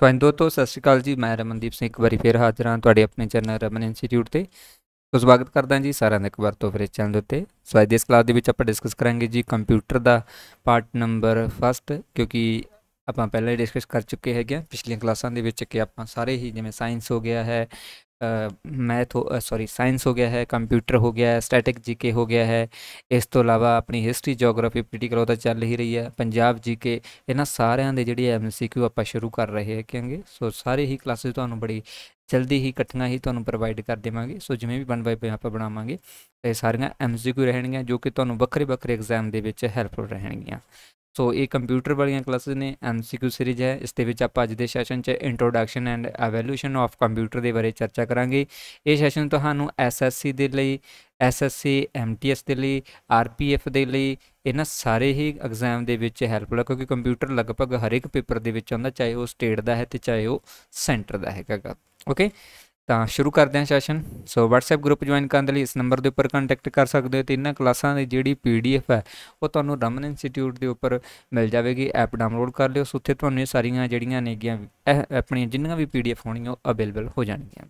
ਸਵਾਗਤ ਐਂ ਦੋਸਤੋ ਸਤਿ ਸ਼੍ਰੀ ਅਕਾਲ ਜੀ ਮੈਂ ਰਮਨਦੀਪ ਸਿੰਘ ਇੱਕ ਵਾਰੀ ਫੇਰ ਹਾਜ਼ਰ ਹਾਂ ਤੁਹਾਡੇ ਆਪਣੇ ਚੈਨਲ ਰਮਨ ਇੰਸਟੀਚਿਊਟ ਤੇ ਸੋ ਸਵਾਗਤ ਕਰਦਾ ਹਾਂ ਜੀ ਸਾਰਿਆਂ ਦਾ ਇੱਕ ਵਾਰ ਤੋਂ ਫਿਰ ਇਸ ਚੈਨਲ ਦੇ ਉੱਤੇ ਸੋ ਅੱਜ ਇਸ ਕਲਾਸ ਦੇ ਵਿੱਚ ਆਪਾਂ ਡਿਸਕਸ ਕਰਾਂਗੇ ਜੀ ਕੰਪਿਊਟਰ ਦਾ ਪਾਰਟ ਨੰਬਰ 1 ਕਿਉਂਕਿ ਆਪਾਂ ਪਹਿਲਾਂ ਹੀ ਡਿਸਕਸ ਕਰ ਚੁੱਕੇ ਹੈਗੇ ਪਿਛਲੀਆਂ ਕਲਾਸਾਂ ਦੇ ਵਿੱਚ ਕਿ ਆਪਾਂ ਸਾਰੇ ਹੀ ਜਿਵੇਂ ਸਾਇੰਸ ਹੋ ਗਿਆ ਹੈ ਮੈਥ ਸੌਰੀ ਸਾਇੰਸ ਹੋ ਗਿਆ ਹੈ ਕੰਪਿਊਟਰ ਹੋ ਗਿਆ ਹੈ ਸਟੈਟਿਕ ਜੀਕੇ ਹੋ ਗਿਆ ਹੈ ਇਸ ਤੋਂ ਇਲਾਵਾ ਆਪਣੀ ਹਿਸਟਰੀ ਜੀਓਗ੍ਰਾਫੀ ਪੋਲੀਟੀਕਲ ਉਹਦਾ ਚੱਲ ਹੀ ਰਹੀ ਹੈ ਪੰਜਾਬ ਜੀਕੇ ਇਹਨਾਂ ਸਾਰਿਆਂ ਦੇ ਜਿਹੜੇ ਐਮਸੀਕਿਊ ਆਪਾਂ ਸ਼ੁਰੂ ਕਰ ਰਹੇ ਹਾਂ ਕਿਉਂਕਿ ਸੋ ਸਾਰੇ ਹੀ ਕਲਾਸਿਸ ਤੁਹਾਨੂੰ ਬੜੀ ਜਲਦੀ ਹੀ ਇਕੱਠੀਆਂ ਹੀ ਤੁਹਾਨੂੰ ਪ੍ਰੋਵਾਈਡ ਕਰ ਦੇਵਾਂਗੇ ਸੋ ਜਿਵੇਂ ਵੀ ਬਣ ਬਾਈ ਆਪਾਂ ਬਣਾਵਾਂਗੇ ਇਹ ਸਾਰੀਆਂ ਐਮਸੀਕਿਊ ਰਹਿਣਗੀਆਂ ਜੋ ਕਿ ਤੁਹਾਨੂੰ ਵੱਖਰੇ ਵੱਖਰੇ ਐਗਜ਼ਾਮ ਦੇ ਵਿੱਚ ਹੈਲਪਫੁਲ ਰਹਿਣਗੀਆਂ ਸੋ ਇਹ ਕੰਪਿਊਟਰ ਵਾਲੀਆਂ ਕਲਾਸਿਸ ਨੇ ਐਮਸੀਕਿਊ ਸੀਰੀਜ਼ ਹੈ ਇਸ ਦੇ ਵਿੱਚ ਆਪਾਂ ਅੱਜ ਦੇ ਸੈਸ਼ਨ 'ਚ introduction and evaluation of computer ਦੇ ਬਾਰੇ ਚਰਚਾ ਕਰਾਂਗੇ ਇਹ ਸੈਸ਼ਨ ਤੁਹਾਨੂੰ ਐਸਐਸਸੀ ਦੇ ਲਈ ਐਸਐਸਸੀ ਐਮਟੀਐਸ ਦੇ ਲਈ ਆਰਪੀਐਫ ਦੇ ਲਈ ਇਹਨਾਂ ਸਾਰੇ ਹੀ ਐਗਜ਼ਾਮ ਦੇ ਵਿੱਚ ਹੈਲਪਫੁਲ ਹੈ ਕਿਉਂਕਿ ਕੰਪਿਊਟਰ ਲਗਭਗ ਹਰ ਇੱਕ ਪੇਪਰ ਦੇ ਵਿੱਚ ਆਉਂਦਾ ਚਾਹੇ ਉਹ ਸਟੇਟ ਦਾ ਹੈ ਤੇ ਚਾਹੇ ਉਹ ਸੈਂਟਰ ਦਾ ਹੈਗਾਗਾ ਓਕੇ ਤਾਂ ਸ਼ੁਰੂ ਕਰਦੇ ਹਾਂ session so WhatsApp group join ਕਰਨ ਦੇ ਲਈ ਇਸ ਨੰਬਰ ਦੇ ਉੱਪਰ ਕੰਟੈਕਟ ਕਰ ਸਕਦੇ ਹੋ ਤੇ ਇਹਨਾਂ ਕਲਾਸਾਂ ਦੀ ਜਿਹੜੀ PDF ਹੈ ਉਹ ਤੁਹਾਨੂੰ ਰਮਨ ਇੰਸਟੀਚਿਊਟ ਦੇ ਉੱਪਰ ਮਿਲ ਜਾਵੇਗੀ ਐਪ ਡਾਊਨਲੋਡ ਕਰ ਲਿਓ ਸੋ ਉੱਥੇ ਤੁਹਾਨੂੰ ਇਹ ਸਾਰੀਆਂ ਜਿਹੜੀਆਂ ਨੇਗੀਆਂ ਆਪਣੀਆਂ ਜਿੰਨੀਆਂ ਵੀ PDF ਹੋਣੀਆਂ ਉਹ ਅਵੇਲੇਬਲ ਹੋ ਜਾਣਗੀਆਂ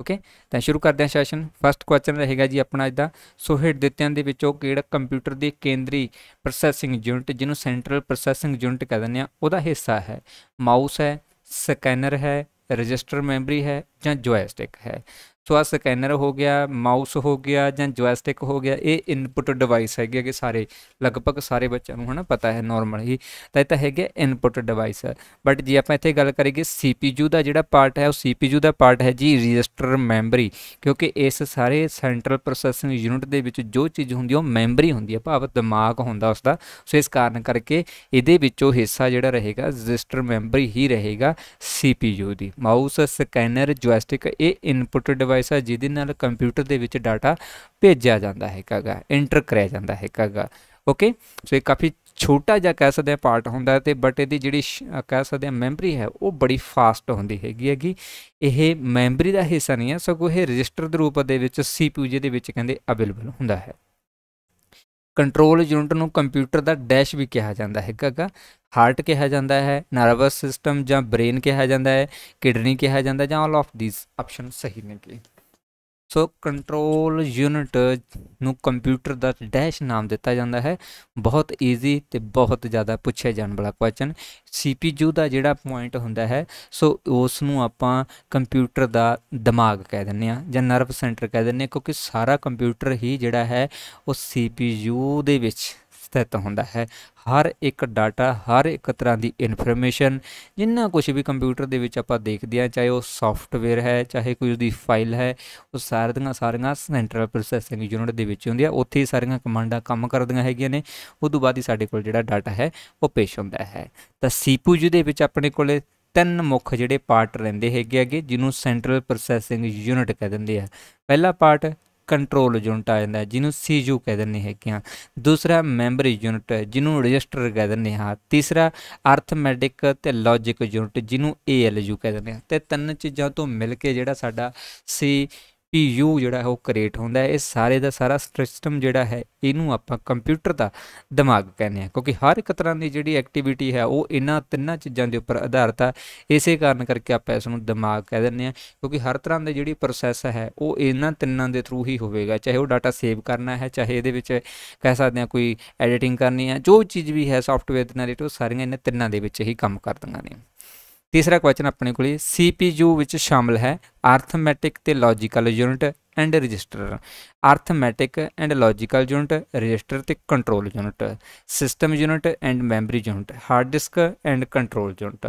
ਓਕੇ ਤਾਂ ਸ਼ੁਰੂ ਕਰਦੇ ਹਾਂ ਸੈਸ਼ਨ ਫਸਟ ਕੁਐਸਚਨ ਰਹੇਗਾ ਜੀ ਆਪਣਾ ਅੱਜ ਦਾ ਸੋ ਹਿੱਟ ਦਿੱਤਿਆਂ ਦੇ ਵਿੱਚੋਂ ਕਿਹੜਾ ਕੰਪਿਊਟਰ ਦੀ ਕੇਂਦਰੀ ਪ੍ਰੋਸੈਸਿੰਗ ਯੂਨਿਟ ਜਿਹਨੂੰ ਸੈਂਟਰਲ ਪ੍ਰੋਸੈਸਿੰਗ ਯੂਨਿਟ ਕਹਿੰਦੇ ਆ ਉਹਦਾ ਹਿੱਸਾ ਹੈ ਮਾਊਸ ਹੈ ਸਕੈਨਰ ਹੈ ਰਜਿਸਟਰ ਮੈਮਰੀ ਹੈ ਜਾਂ ਜੋਇਸਟਿਕ ਹੈ ਸੋ ਆ ਸਕੈਨਰ ਹੋ ਗਿਆ ਮਾਊਸ ਹੋ ਗਿਆ ਜਾਂ ਜੋਇਸਟਿਕ ਹੋ ਗਿਆ ਇਹ ਇਨਪੁਟ ਡਿਵਾਈਸ ਹੈਗੇ ਕਿ ਸਾਰੇ ਲਗਭਗ ਸਾਰੇ ਬੱਚਿਆਂ ਨੂੰ ਹਨਾ ਪਤਾ ਹੈ ਨਾਰਮਲ ਹੀ ਤਾਂ ਇਹ ਤਾਂ ਹੈਗੇ ਇਨਪੁਟ ਡਿਵਾਈਸ ਬਟ ਜੇ ਆਪਾਂ ਇੱਥੇ ਗੱਲ ਕਰੀਏ CPU ਦਾ ਜਿਹੜਾ ਪਾਰਟ ਹੈ ਉਹ CPU ਦਾ ਪਾਰਟ ਹੈ ਜੀ ਰਜਿਸਟਰ ਮੈਮਰੀ ਕਿਉਂਕਿ ਇਸ ਸਾਰੇ ਸੈਂਟਰਲ ਪ੍ਰੋਸੈਸਿੰਗ ਯੂਨਿਟ ਦੇ ਵਿੱਚ ਜੋ ਚੀਜ਼ ਹੁੰਦੀ ਹੈ ਉਹ ਮੈਮਰੀ ਹੁੰਦੀ ਹੈ ਭਾਵ ਦਿਮਾਗ ਹੁੰਦਾ ਉਸ ਦਾ ਸੋ ਇਸ ਕਾਰਨ ਕਰਕੇ ਇਹਦੇ ਵਿੱਚੋਂ ਹਿੱਸਾ ਜਿਹੜਾ ਰਹੇਗਾ ਰਜਿਸਟਰ ਮੈਮਰੀ ਹੀ ਰਹੇਗਾ CPU ਦੀ ਮਾਊਸ ਸਕੈਨਰ ਜੋਇਸਟਿਕ ਇਹ ਇਨਪੁਟ ਡਿਵਾਈਸ ਡਿਵਾਈਸ ਹੈ ਜਿਹਦੇ ਨਾਲ ਕੰਪਿਊਟਰ ਦੇ ਵਿੱਚ ਡਾਟਾ ਭੇਜਿਆ ਜਾਂਦਾ ਹੈਗਾਗਾ ਇੰਟਰ ਕਰਿਆ ਜਾਂਦਾ ਹੈਗਾਗਾ ਓਕੇ ਸੋ ਇਹ ਕਾਫੀ ਛੋਟਾ ਜਿਹਾ ਕਹਿ ਸਕਦੇ ਆ ਪਾਰਟ ਹੁੰਦਾ ਤੇ ਬਟ ਇਹਦੀ ਜਿਹੜੀ ਕਹਿ ਸਕਦੇ ਆ ਮੈਮਰੀ ਹੈ ਉਹ ਬੜੀ ਫਾਸਟ ਹੁੰਦੀ ਹੈਗੀ ਹੈਗੀ ਇਹ ਮੈਮਰੀ ਦਾ ਹਿੱਸਾ ਨਹੀਂ ਹੈ ਸਗੋਂ ਇਹ ਰਜਿਸਟਰ ਦੇ ਰੂਪ ਦੇ ਵਿੱਚ ਸੀਪੀਯੂ ਜਿਹਦੇ ਵਿੱਚ ਕਹਿੰਦੇ ਅਵੇਲੇਬਲ ਹੁੰਦਾ ਹੈ ਕੰਟਰੋਲ ਯੂਨਿਟ ਨੂੰ ਕੰਪਿਊਟਰ ਦਾ ਡੈਸ਼ ਵੀ ਕਿਹਾ ਜਾਂਦਾ ਹੈਗਾਗਾ ਹਾਰਟ ਕਿਹਾ ਜਾਂਦਾ ਹੈ ਨਰਵਸ ਸਿਸਟਮ ਜਾਂ ਬ੍ਰੇਨ ਕਿਹਾ ਜਾਂਦਾ ਹੈ ਕਿਡਨੀ ਕਿਹਾ ਜਾਂਦਾ ਜਾਂ ਆਲ ਆਫ ਥੀਸ ਆਪਸ਼ਨ ਸਹੀ ਕਿ ਸੋ ਕੰਟਰੋਲ ਯੂਨਿਟ ਨੂੰ ਕੰਪਿਊਟਰ ਦਾ ਡੈਸ਼ ਨਾਮ ਦਿੱਤਾ ਜਾਂਦਾ ਹੈ ਬਹੁਤ ਈਜ਼ੀ ਤੇ ਬਹੁਤ ਜ਼ਿਆਦਾ ਪੁੱਛਿਆ ਜਾਣ ਵਾਲਾ ਕੁਐਸਚਨ ਸੀਪੀਯੂ ਦਾ ਜਿਹੜਾ ਪੁਆਇੰਟ ਹੁੰਦਾ ਹੈ ਸੋ ਉਸ ਨੂੰ ਆਪਾਂ ਕੰਪਿਊਟਰ ਦਾ ਦਿਮਾਗ ਕਹਿ ਦਿੰਨੇ ਆ ਜਾਂ ਨਰਵ ਸੈਂਟਰ ਕਹਿ ਦਿੰਨੇ ਕਿਉਂਕਿ ਸਾਰਾ ਕੰਪਿਊਟਰ ਹੀ ਜਿਹੜਾ ਹੈ ਉਹ ਸੀਪੀਯੂ ਦੇ ਵਿੱਚ ਸਥਿਤ ਹੁੰਦਾ ਹੈ ਹਰ ਇੱਕ ਡਾਟਾ ਹਰ ਇੱਕ ਤਰ੍ਹਾਂ ਦੀ ਇਨਫੋਰਮੇਸ਼ਨ ਜਿੰਨਾ ਕੁਝ ਵੀ ਕੰਪਿਊਟਰ ਦੇ ਵਿੱਚ ਆਪਾਂ ਦੇਖਦੇ ਆ ਚਾਹੇ ਉਹ ਸੌਫਟਵੇਅਰ ਹੈ ਚਾਹੇ ਕੋਈ ਉਹਦੀ ਫਾਈਲ ਹੈ ਉਹ ਸਾਰੀਆਂ ਸਾਰੀਆਂ ਸੈਂਟਰਲ ਪ੍ਰੋਸੈਸਿੰਗ ਯੂਨਿਟ ਦੇ ਵਿੱਚ ਹੁੰਦੀ ਆ ਉੱਥੇ ਹੀ ਸਾਰੀਆਂ ਕਮਾਂਡਾਂ ਕੰਮ ਕਰਦੀਆਂ ਹੈਗੀਆਂ ਨੇ ਉਸ ਤੋਂ ਬਾਅਦ ਹੀ ਸਾਡੇ ਕੋਲ ਜਿਹੜਾ ਡਾਟਾ ਹੈ ਉਹ ਪੇਸ਼ ਹੁੰਦਾ ਹੈ ਤਾਂ ਸੀਪੀਯੂ ਦੇ ਵਿੱਚ ਆਪਣੇ ਕੋਲੇ ਤਿੰਨ ਮੁੱਖ ਜਿਹੜੇ ਪਾਰਟ ਰਹਿੰਦੇ ਹੈਗੇ ਅਗੇ ਜਿਹਨੂੰ ਸੈਂਟਰਲ ਪ੍ਰੋਸੈਸਿੰਗ ਯੂਨਿਟ ਕਹਿੰਦੇ ਦਿੰਦੇ ਆ ਪਹਿਲਾ ਪਾਰਟ ਕੰਟਰੋਲ ਯੂਨਿਟ ਆ ਜਾਂਦਾ ਜਿਹਨੂੰ ਸੀਯੂ ਕਹਿ ਦਿੰਦੇ ਹੈਗੇ ਆ ਦੂਸਰਾ ਮੈਮਰੀ ਯੂਨਿਟ ਜਿਹਨੂੰ ਰਜਿਸਟਰ ਕਹਿ ਦਿੰਦੇ ਹਾਂ ਤੀਸਰਾ ਅਰਥਮੈਟਿਕ ਤੇ ਲੌਜੀਕ ਯੂਨਿਟ ਜਿਹਨੂੰ ਏਐਲਯੂ ਕਹਿ ਦਿੰਦੇ ਆ ਤੇ ਤਿੰਨ ਚੀਜ਼ਾਂ ਤੋਂ ਮਿਲ ਕੇ ਜਿਹੜਾ ਸਾਡਾ ਸੀ ਪੀਯੂ ਜਿਹੜਾ ਹੈ ਉਹ ਕ੍ਰੀਏਟ ਹੁੰਦਾ ਹੈ ਇਹ ਸਾਰੇ ਦਾ ਸਾਰਾ ਸਿਸਟਮ ਜਿਹੜਾ ਹੈ ਇਹਨੂੰ ਆਪਾਂ ਕੰਪਿਊਟਰ ਦਾ ਦਿਮਾਗ ਕਹਿੰਦੇ ਆ ਕਿਉਂਕਿ ਹਰ ਇੱਕ ਤਰ੍ਹਾਂ ਦੀ ਜਿਹੜੀ ਐਕਟੀਵਿਟੀ ਹੈ ਉਹ ਇਹਨਾਂ ਤਿੰਨਾਂ ਚੀਜ਼ਾਂ ਦੇ ਉੱਪਰ ਆਧਾਰਿਤ ਆ ਇਸੇ ਕਾਰਨ ਕਰਕੇ ਆਪਾਂ ਇਸ ਨੂੰ ਦਿਮਾਗ ਕਹਿ ਦਿੰਦੇ ਆ ਕਿਉਂਕਿ ਹਰ ਤਰ੍ਹਾਂ ਦੀ ਜਿਹੜੀ ਪ੍ਰੋਸੈਸ ਹੈ ਉਹ ਇਹਨਾਂ ਤਿੰਨਾਂ ਦੇ ਥਰੂ ਹੀ ਹੋਵੇਗਾ ਚਾਹੇ ਉਹ ਡਾਟਾ ਸੇਵ ਕਰਨਾ ਹੈ ਚਾਹੇ ਇਹਦੇ ਵਿੱਚ ਕਹਿ ਸਕਦੇ ਆ ਕੋਈ ਐਡੀਟਿੰਗ ਕਰਨੀ ਹੈ ਜੋ ਚੀਜ਼ ਵੀ ਹੈ ਸੌਫਟਵੇਅਰ ਦੇ ਨਾਲ ਰਿਲੇਟਡ ਸਾਰੀਆਂ ਇਹਨਾਂ ਤਿੰਨਾਂ ਦੇ ਵਿੱਚ ਹੀ ਕੰਮ ਕਰਦੀਆਂ ਨੇ ਤੀਸਰਾ ਕੁਐਸਚਨ ਆਪਣੇ ਕੋਲੇ CPU ਵਿੱਚ ਸ਼ਾਮਲ ਹੈ ਅਰਥਮੈਟਿਕ ਤੇ logical unit and register arithmetic and logical unit register ਤੇ control unit system unit and memory unit hard disk and control unit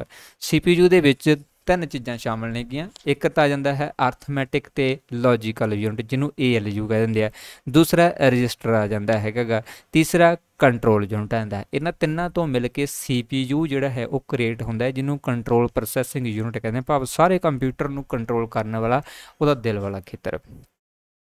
CPU ਦੇ ਵਿੱਚ ਤਿੰਨ ਚੀਜ਼ਾਂ ਸ਼ਾਮਲ ਨੇਗੀਆਂ ਇੱਕ ਤਾਂ ਜਾਂਦਾ ਹੈ ਅਰਥਮੈਟਿਕ ਤੇ ਲੌਜੀਕਲ ਯੂਨਿਟ ਜਿਹਨੂੰ ALU ਕਹਿੰਦੇ ਹੁੰਦੇ ਆ ਦੂਸਰਾ ਰਜਿਸਟਰ ਆ ਜਾਂਦਾ ਹੈਗਾਗਾ ਤੀਸਰਾ ਕੰਟਰੋਲ ਯੂਨਿਟ ਆਂਦਾ ਇਹਨਾਂ ਤਿੰਨਾਂ ਤੋਂ ਮਿਲ ਕੇ CPU ਜਿਹੜਾ ਹੈ ਉਹ ਕ੍ਰੀਏਟ ਹੁੰਦਾ ਹੈ ਜਿਹਨੂੰ ਕੰਟਰੋਲ ਪ੍ਰੋਸੈਸਿੰਗ ਯੂਨਿਟ ਕਹਿੰਦੇ ਆ ਭਾਵ ਸਾਰੇ ਕੰਪਿਊਟਰ ਨੂੰ ਕੰਟਰੋਲ ਕਰਨ ਵਾਲਾ ਉਹਦਾ ਦਿਲ ਵਾਲਾ ਖੇਤਰ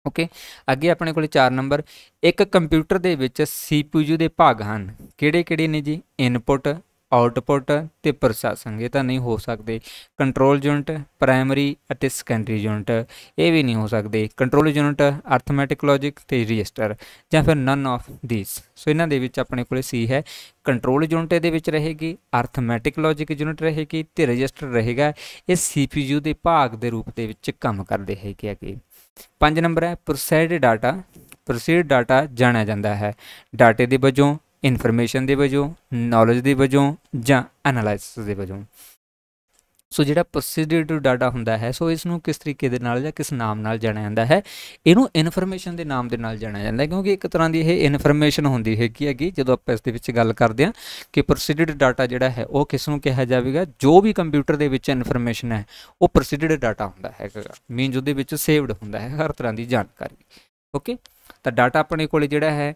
ਓਕੇ ਅੱਗੇ ਆਪਣੇ ਕੋਲ 4 ਨੰਬਰ ਇੱਕ ਕੰਪਿਊਟਰ ਦੇ ਵਿੱਚ CPU ਦੇ ਭਾਗ ਹਨ ਕਿਹੜੇ-ਕਿਹੜੇ ਨੇ ਜੀ ਇਨਪੁਟ ਆਊਟਪੁੱਟ ਤੇ ਪ੍ਰੋਸੈਸਿੰਗ ਇਹ ਤਾਂ ਨਹੀਂ ਹੋ ਸਕਦੇ ਕੰਟਰੋਲ ਯੂਨਿਟ ਪ੍ਰਾਇਮਰੀ ਅਤੇ ਸੈਕੰਡਰੀ ਯੂਨਿਟ ਇਹ ਵੀ ਨਹੀਂ ਹੋ ਸਕਦੇ ਕੰਟਰੋਲ ਯੂਨਿਟ ਅਰਥਮੈਟਿਕ ਲੌਜਿਕ ਤੇ ਰਜਿਸਟਰ ਜਾਂ ਫਿਰ ਨਨ ਆਫ ਥੀਸ ਸੋ ਇਹਨਾਂ ਦੇ ਵਿੱਚ ਆਪਣੇ ਕੋਲੇ ਸੀ ਹੈ ਕੰਟਰੋਲ ਯੂਨਿਟ ਦੇ ਵਿੱਚ ਰਹੇਗੀ ਅਰਥਮੈਟਿਕ ਲੌਜਿਕ ਯੂਨਿਟ ਰਹੇਗੀ ਤੇ ਰਜਿਸਟਰ ਰਹੇਗਾ ਇਹ ਸੀਪੀਯੂ ਦੇ ਭਾਗ ਦੇ ਰੂਪ ਦੇ ਵਿੱਚ ਕੰਮ ਕਰਦੇ ਹੈਗੇ ਅਗੇ ਪੰਜ ਨੰਬਰ ਹੈ ਪ੍ਰੋਸੈਸਡ ਡਾਟਾ ਪ੍ਰੋਸੀਡ ਡਾਟਾ ਜਾਣਿਆ ਜਾਂਦਾ ਹੈ ਡਾਟੇ ਦੇ ਵਜੋਂ ਇਨਫੋਰਮੇਸ਼ਨ ਦੇ ਵਜੋਂ ਨੌਲੇਜ ਦੇ ਵਜੋਂ ਜਾਂ ਐਨਾਲਿਸਿਸ ਦੇ ਵਜੋਂ ਸੋ ਜਿਹੜਾ ਪ੍ਰੋਸੀਡਰਲ ਡਾਟਾ ਹੁੰਦਾ ਹੈ ਸੋ ਇਸ ਨੂੰ ਕਿਸ ਤਰੀਕੇ ਦੇ ਨਾਲ ਜਾਂ ਕਿਸ ਨਾਮ ਨਾਲ ਜਾਣਿਆ ਜਾਂਦਾ ਹੈ ਇਹਨੂੰ ਇਨਫੋਰਮੇਸ਼ਨ ਦੇ ਨਾਮ ਦੇ ਨਾਲ ਜਾਣਿਆ ਜਾਂਦਾ ਹੈ ਕਿਉਂਕਿ ਇੱਕ ਤਰ੍ਹਾਂ ਦੀ ਇਹ ਇਨਫੋਰਮੇਸ਼ਨ ਹੁੰਦੀ ਹੈ ਕਿ ਹੈਗੀ ਜਦੋਂ ਆਪਾਂ ਇਸ ਦੇ ਵਿੱਚ ਗੱਲ ਕਰਦੇ ਹਾਂ ਕਿ ਪ੍ਰੋਸੀਡਰਲ ਡਾਟਾ ਜਿਹੜਾ ਹੈ ਉਹ ਕਿਸ ਨੂੰ ਕਿਹਾ ਜਾਵੇਗਾ ਜੋ ਵੀ ਕੰਪਿਊਟਰ ਦੇ ਵਿੱਚ ਇਨਫੋਰਮੇਸ਼ਨ ਹੈ ਉਹ ਪ੍ਰੋਸੀਡਰਲ ਡਾਟਾ ਹੁੰਦਾ ਹੈਗਾ ਮੀਨਜ਼ ਉਹਦੇ ਵਿੱਚ ਸੇਵਡ ਹੁੰਦਾ ਹੈ ਹਰ ਤਰ੍ਹਾਂ ਦੀ ਜਾਣਕਾਰੀ ਓਕੇ ਤਾਂ ਡਾਟਾ ਆਪਣੇ ਕੋਲੇ ਜਿਹੜਾ ਹੈ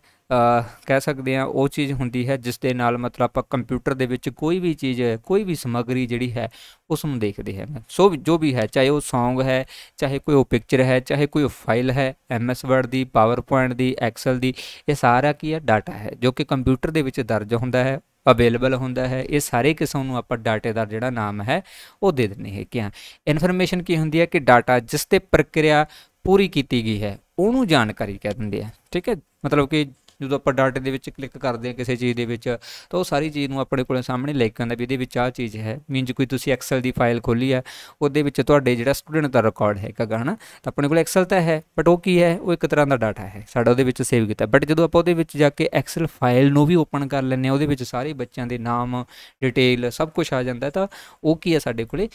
ਕਹਿ ਸਕਦੇ ਆ ਉਹ ਚੀਜ਼ ਹੁੰਦੀ ਹੈ ਜਿਸ ਦੇ ਨਾਲ ਮਤਲਬ ਆਪਾਂ ਕੰਪਿਊਟਰ ਦੇ ਵਿੱਚ ਕੋਈ ਵੀ ਚੀਜ਼ ਕੋਈ ਵੀ ਸਮੱਗਰੀ ਜਿਹੜੀ ਹੈ ਉਸ ਨੂੰ ਦੇਖਦੇ ਹਾਂ ਸੋ ਜੋ ਵੀ ਹੈ ਚਾਹੇ ਉਹ Song ਹੈ ਚਾਹੇ ਕੋਈ ਉਹ ਪਿਕਚਰ ਹੈ ਚਾਹੇ ਕੋਈ ਫਾਈਲ ਹੈ MS Word ਦੀ PowerPoint ਦੀ Excel ਦੀ ਇਹ ਸਾਰਾ ਕੀ ਹੈ ਡਾਟਾ ਹੈ ਜੋ ਕਿ ਕੰਪਿਊਟਰ ਦੇ ਵਿੱਚ ਦਰਜ ਹੁੰਦਾ ਹੈ ਅਵੇਲੇਬਲ ਹੁੰਦਾ ਹੈ ਇਹ ਸਾਰੇ ਕਿਸਮ ਨੂੰ ਆਪਾਂ ਡਾਟੇ ਦਾ ਜਿਹੜਾ ਨਾਮ ਹੈ ਉਹ ਦੇ ਦਿੰਨੇ ਹੈ ਕਿ ਇਨਫੋਰਮੇਸ਼ਨ ਕੀ ਹੁੰਦੀ ਹੈ ਕਿ ਡਾਟਾ ਜਿਸ ਤੇ ਪ੍ਰਕਿਰਿਆ ਪੂਰੀ ਕੀਤੀ ਗਈ ਹੈ ਉਹਨੂੰ ਜਾਣਕਾਰੀ ਕਹਿ ਦਿੰਦੇ ਆ ਠੀਕ ਹੈ ਮਤਲਬ ਕਿ ਜਦੋਂ ਆਪਾਂ ਡਾਟੇ ਦੇ ਵਿੱਚ ਕਲਿੱਕ ਕਰਦੇ ਆ ਕਿਸੇ ਚੀਜ਼ ਦੇ ਵਿੱਚ ਤਾਂ ਉਹ ਸਾਰੀ ਚੀਜ਼ ਨੂੰ ਆਪਣੇ ਕੋਲੇ ਸਾਹਮਣੇ ਲੈ ਕੇ ਆਉਂਦਾ ਵੀ ਇਹਦੇ ਵਿੱਚ ਆਹ ਚੀਜ਼ ਹੈ ਮੀਨਜ ਕੋਈ ਤੁਸੀਂ ਐਕਸਲ ਦੀ ਫਾਈਲ ਖੋਲੀ ਹੈ ਉਹਦੇ ਵਿੱਚ ਤੁਹਾਡੇ ਜਿਹੜਾ ਸਟੂਡੈਂਟ ਦਾ ਰਿਕਾਰਡ ਹੈ ਕਾ ਹਨਾ ਤਾਂ ਆਪਣੇ ਕੋਲ ਐਕਸਲ ਤਾਂ ਹੈ ਬਟ ਉਹ ਕੀ ਹੈ ਉਹ ਇੱਕ ਤਰ੍ਹਾਂ ਦਾ ਡਾਟਾ ਹੈ ਸਾਡਾ ਉਹਦੇ ਵਿੱਚ ਸੇਵ ਕੀਤਾ ਬਟ ਜਦੋਂ ਆਪਾਂ ਉਹਦੇ ਵਿੱਚ ਜਾ ਕੇ ਐਕਸਲ ਫਾਈਲ ਨੂੰ ਵੀ ਓਪਨ ਕਰ ਲੈਂਦੇ ਆ ਉਹਦੇ ਵਿੱਚ ਸਾਰੇ ਬੱਚਿਆਂ ਦੇ ਨਾਮ ਡਿਟੇਲ ਸਭ ਕੁਝ ਆ ਜਾਂਦਾ ਤਾਂ ਉਹ ਕੀ ਹੈ ਸਾਡੇ ਕੋਲੇ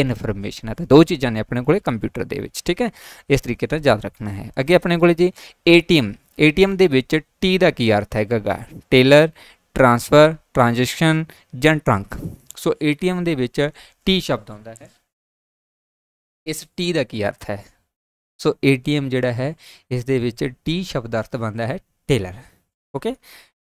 ਇਨਫੋਰਮੇਸ਼ਨ ਹੈ ਤਾਂ ਦੋ ਚੀਜ਼ਾਂ ਨੇ ਆਪਣੇ ਕੋਲੇ ਕੰਪਿਊਟਰ ਦੇ ਵਿੱਚ ਠੀਕ ਹੈ ਇਸ ਤਰੀਕੇ ਨਾਲ ਯਾਦ ਰੱਖਣਾ ਹੈ ਅੱਗੇ ਆਪਣੇ ਕੋਲੇ ਜੀ ਏਟੀਐਮ ਏਟੀਐਮ ਦੇ ਵਿੱਚ ਟੀ ਦਾ ਕੀ ਅਰਥ ਹੈ ਗਗਾ ਟੇਲਰ ਟ੍ਰਾਂਸਫਰ ਟ੍ਰਾਂਜੈਕਸ਼ਨ ਜਾਂ ਟਰੰਕ ਸੋ ਏਟੀਐਮ ਦੇ ਵਿੱਚ ਟੀ ਸ਼ਬਦ ਆਉਂਦਾ ਹੈ ਇਸ ਟੀ ਦਾ ਕੀ ਅਰਥ ਹੈ ਸੋ ਏਟੀਐਮ ਜਿਹੜਾ ਹੈ ਇਸ ਦੇ ਵਿੱਚ ਟੀ ਸ਼ਬਦ ਅਰਥ ਬਣਦਾ ਹੈ ਟੇਲਰ ਓਕੇ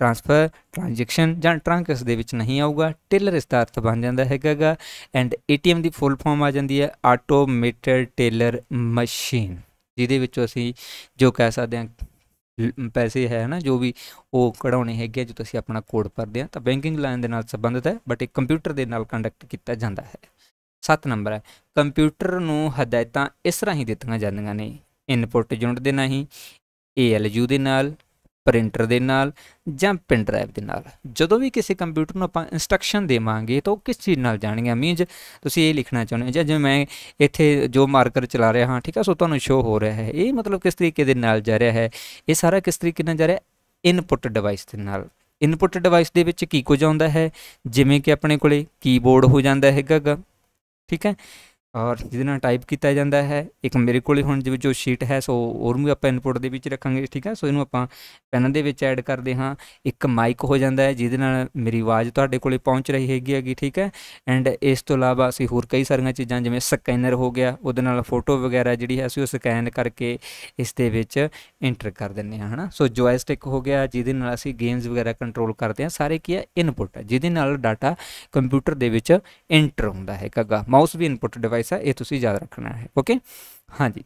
ਟਰਾਂਸਫਰ ਟ੍ਰਾਂਜੈਕਸ਼ਨ ਜਾਂ ਟ੍ਰੰਕ ਦੇ ਵਿੱਚ ਨਹੀਂ ਆਊਗਾ ਟੇਲਰ ਇਸ ਦਾ ਅਰਥ ਬਣ ਜਾਂਦਾ ਹੈਗਾਗਾ ਐਂਡ ਏਟੀਐਮ ਦੀ ਫੁੱਲ ਫਾਰਮ ਆ ਜਾਂਦੀ ਹੈ ਆਟੋਮੇਟਡ ਟੇਲਰ ਮਸ਼ੀਨ ਜਿਹਦੇ ਵਿੱਚੋਂ ਅਸੀਂ ਜੋ ਕਹਿ ਸਕਦੇ ਹਾਂ ਪੈਸੇ ਹੈ ਨਾ ਜੋ ਵੀ ਉਹ ਕਢਾਉਣੇ ਹੈਗੇ ਜੋ ਤੁਸੀਂ ਆਪਣਾ ਕੋਡ ਭਰਦੇ ਆ ਤਾਂ ਬੈਂਕਿੰਗ ਲਾਈਨ ਦੇ ਨਾਲ ਸੰਬੰਧਿਤ ਹੈ ਬਟ ਇਹ ਕੰਪਿਊਟਰ ਦੇ ਨਾਲ ਕੰਡਕਟ ਕੀਤਾ ਜਾਂਦਾ ਹੈ 7 ਨੰਬਰ ਹੈ ਕੰਪਿਊਟਰ ਨੂੰ ਹਦਾਇਤਾਂ ਇਸ ਤਰ੍ਹਾਂ ਹੀ ਦਿੱਤੀਆਂ ਜਾਂਦੀਆਂ ਨੇ ਇਨਪੁਟ ਯੂਨਿਟ ਦੇ ਨਹੀਂ ALU ਦੇ ਨਾਲ ਪ੍ਰਿੰਟਰ ਦੇ ਨਾਲ ਜਾਂ ਪਿੰਡ ਡਰਾਈਵ ਦੇ ਨਾਲ ਜਦੋਂ ਵੀ ਕਿਸੇ ਕੰਪਿਊਟਰ ਨੂੰ ਆਪਾਂ ਇਨਸਟਰਕਸ਼ਨ ਦੇਵਾਂਗੇ ਤਾਂ ਉਹ ਕਿਸ ਚੀਜ਼ ਨਾਲ ਜਾਣੀਆਂ ਮੀਨਜ਼ ਤੁਸੀਂ ਇਹ ਲਿਖਣਾ ਚਾਹੁੰਦੇ ਹੋ ਜਿਵੇਂ ਮੈਂ ਇੱਥੇ ਜੋ ਮਾਰਕਰ ਚਲਾ ਰਿਹਾ ਹਾਂ ਠੀਕ ਹੈ ਸੋ ਤੁਹਾਨੂੰ ਸ਼ੋ ਹੋ ਰਿਹਾ ਹੈ ਇਹ ਮਤਲਬ ਕਿਸ ਤਰੀਕੇ ਦੇ ਨਾਲ ਜਾ ਰਿਹਾ ਹੈ ਇਹ ਸਾਰਾ ਕਿਸ ਤਰੀਕੇ ਨਾਲ ਜਾ ਰਿਹਾ ਇਨਪੁਟ ਡਿਵਾਈਸ ਦੇ ਨਾਲ ਇਨਪੁਟ ਡਿਵਾਈਸ ਦੇ ਵਿੱਚ ਕੀ ਕੁਝ ਆਉਂਦਾ ਹੈ ਜਿਵੇਂ ਕਿ ਆਪਣੇ ਕੋਲੇ ਕੀਬੋਰਡ ਹੋ ਜਾਂਦਾ ਹੈਗਾ ਠੀਕ ਹੈ ਔਰ ਜਿਹਦੇ ਨਾਲ ਟਾਈਪ ਕੀਤਾ ਜਾਂਦਾ ਹੈ ਇੱਕ ਮੇਰੇ ਕੋਲੇ ਹੁਣ ਜਿਵੇਂ ਜੋ ਸ਼ੀਟ ਹੈ ਸੋ ਉਹ ਵੀ ਆਪਾਂ ਇਨਪੁਟ ਦੇ ਵਿੱਚ ਰੱਖਾਂਗੇ ਠੀਕ ਹੈ ਸੋ ਇਹਨੂੰ ਆਪਾਂ ਪੈਨ ਦੇ ਵਿੱਚ ਐਡ ਕਰਦੇ ਹਾਂ ਇੱਕ ਮਾਈਕ ਹੋ ਜਾਂਦਾ ਹੈ ਜਿਹਦੇ ਨਾਲ ਮੇਰੀ ਆਵਾਜ਼ ਤੁਹਾਡੇ ਕੋਲੇ ਪਹੁੰਚ ਰਹੀ ਹੈਗੀ ਹੈਗੀ ਠੀਕ ਹੈ ਐਂਡ ਇਸ ਤੋਂ ਇਲਾਵਾ ਅਸੀਂ ਹੋਰ ਕਈ ਸਾਰੀਆਂ ਚੀਜ਼ਾਂ ਜਿਵੇਂ ਸਕੈਨਰ ਹੋ ਗਿਆ ਉਹਦੇ ਨਾਲ ਫੋਟੋ ਵਗੈਰਾ ਜਿਹੜੀ ਹੈ ਅਸੀਂ ਉਹ ਸਕੈਨ ਕਰਕੇ ਇਸ ਦੇ ਵਿੱਚ ਐਂਟਰ ਕਰ ਦਿੰਨੇ ਹਾਂ ਹਨਾ ਸੋ ਜੋਇਸਟਿਕ ਹੋ ਗਿਆ ਜਿਹਦੇ ਨਾਲ ਅਸੀਂ ਗੇਮਸ ਵਗੈਰਾ ਕੰਟਰੋਲ ਕਰਦੇ ਹਾਂ ਸਾਰੇ ਕੀ ਹੈ ਇਨਪੁਟ ਜਿਹਦੇ ਨਾਲ ਡਾਟਾ ਕੰਪਿਊਟਰ ਦੇ ਵਿੱਚ ਐਂਟਰ ਹੁੰਦਾ ਹੈ ਕਗਾ ਮਾਊਸ ਵੀ ਇਨਪੁਟ ਡਿਵਾਈਸ ਡਿਵਾਈਸ ਹੈ ਇਹ ਤੁਸੀਂ ਯਾਦ ਰੱਖਣਾ ਹੈ ਓਕੇ ਹਾਂਜੀ